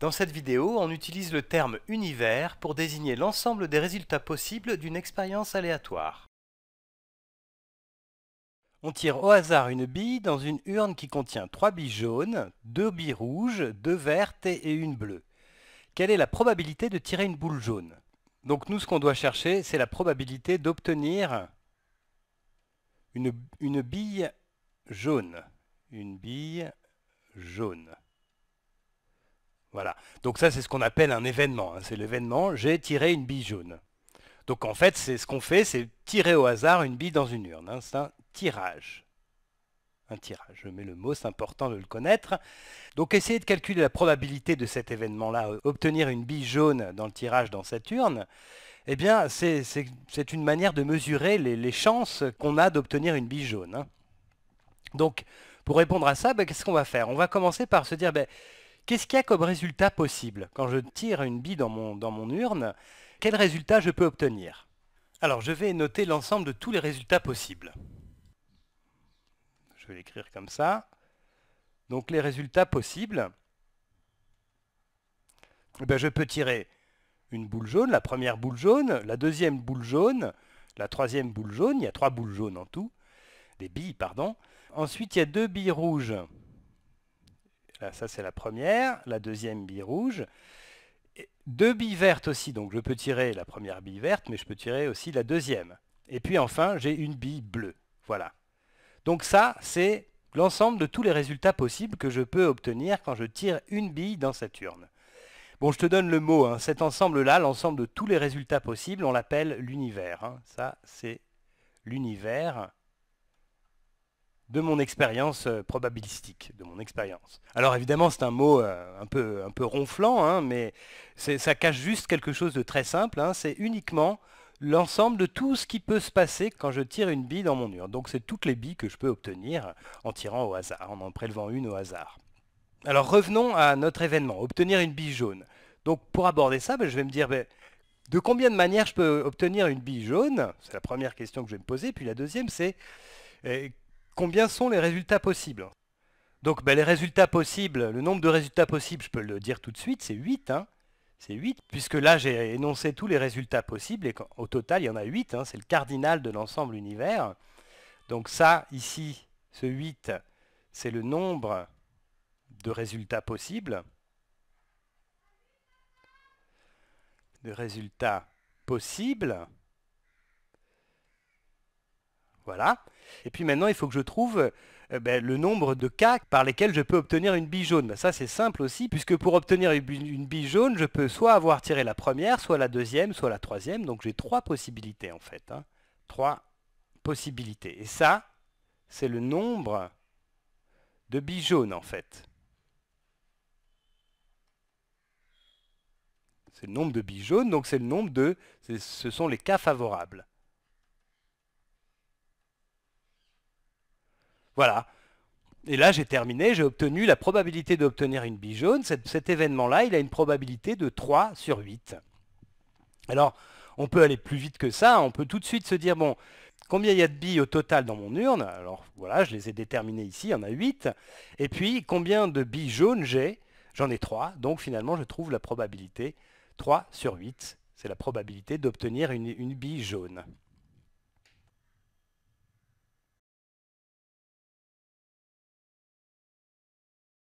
Dans cette vidéo, on utilise le terme univers pour désigner l'ensemble des résultats possibles d'une expérience aléatoire. On tire au hasard une bille dans une urne qui contient 3 billes jaunes, 2 billes rouges, 2 vertes et une bleue. Quelle est la probabilité de tirer une boule jaune Donc nous, ce qu'on doit chercher, c'est la probabilité d'obtenir une, une bille jaune. Une bille jaune. Voilà. Donc ça, c'est ce qu'on appelle un événement. Hein. C'est l'événement « j'ai tiré une bille jaune ». Donc en fait, c'est ce qu'on fait, c'est tirer au hasard une bille dans une urne. Hein. C'est un tirage. Un tirage, je mets le mot, c'est important de le connaître. Donc essayer de calculer la probabilité de cet événement-là, obtenir une bille jaune dans le tirage dans cette urne. Eh bien, c'est une manière de mesurer les, chances qu'on a d'obtenir une bille jaune. Hein. Donc, pour répondre à ça, bah, qu'est-ce qu'on va faire On va commencer par se dire, ben, Qu'est-ce qu'il y a comme résultat possible Quand je tire une bille dans mon, urne, quel résultat je peux obtenir Alors je vais noter l'ensemble de tous les résultats possibles. Je vais l'écrire comme ça. Donc les résultats possibles, eh ben, je peux tirer une boule jaune, la première boule jaune, la deuxième boule jaune, la troisième boule jaune, il y a trois boules jaunes en tout, des billes, pardon. Ensuite, il y a deux billes rouges. Là, ça c'est la première, la deuxième bille rouge. deux billes vertes aussi, donc je peux tirer la première bille verte, mais je peux tirer aussi la deuxième. Et puis enfin, j'ai une bille bleue. Voilà. Donc ça, c'est l'ensemble de tous les résultats possibles que je peux obtenir quand je tire une bille dans Saturne. urne. Bon, je te donne le mot, hein. cet ensemble-là, l'ensemble de tous les résultats possibles, on l'appelle l'univers. Hein. Ça, c'est l'univers de mon expérience euh, probabilistique, de mon expérience. Alors évidemment, c'est un mot euh, un, peu, un peu ronflant, hein, mais ça cache juste quelque chose de très simple. Hein. c'est uniquement l'ensemble de tout ce qui peut se passer quand je tire une bille dans mon urne. Donc c'est toutes les billes que je peux obtenir en tirant au hasard, en en prélevant une au hasard. Alors revenons à notre événement, obtenir une bille jaune. Donc pour aborder ça, ben, je vais me dire... Ben, de combien de manières je peux obtenir une bille jaune C'est la première question que je vais me poser. Puis la deuxième, c'est eh, combien sont les résultats possibles Donc ben, les résultats possibles, le nombre de résultats possibles, je peux le dire tout de suite, c'est 8. Hein c'est 8, puisque là j'ai énoncé tous les résultats possibles, et au total il y en a 8, hein, c'est le cardinal de l'ensemble univers. Donc ça, ici, ce 8, c'est le nombre de résultats possibles. De résultats possibles. Voilà. Et puis maintenant, il faut que je trouve euh, ben, le nombre de cas par lesquels je peux obtenir une bille jaune. Ben, ça, c'est simple aussi, puisque pour obtenir une, bille jaune, je peux soit avoir tiré la première, soit la deuxième, soit la troisième. Donc j'ai trois possibilités, en fait. Hein. Trois possibilités. Et ça, c'est le nombre de billes jaunes, en fait. C'est le nombre de billes jaunes, donc c'est le nombre de... Ce sont les cas favorables. Voilà. Et là, j'ai terminé, j'ai obtenu la probabilité d'obtenir une bille jaune. Cet, événement-là, il a une probabilité de 3 sur 8. Alors, on peut aller plus vite que ça, hein. on peut tout de suite se dire, bon, combien il y a de billes au total dans mon urne Alors voilà, je les ai déterminées ici, il y en a 8. Et puis, combien de billes jaunes j'ai J'en ai 3, donc finalement, je trouve la probabilité 3 sur 8. C'est la probabilité d'obtenir une bille jaune.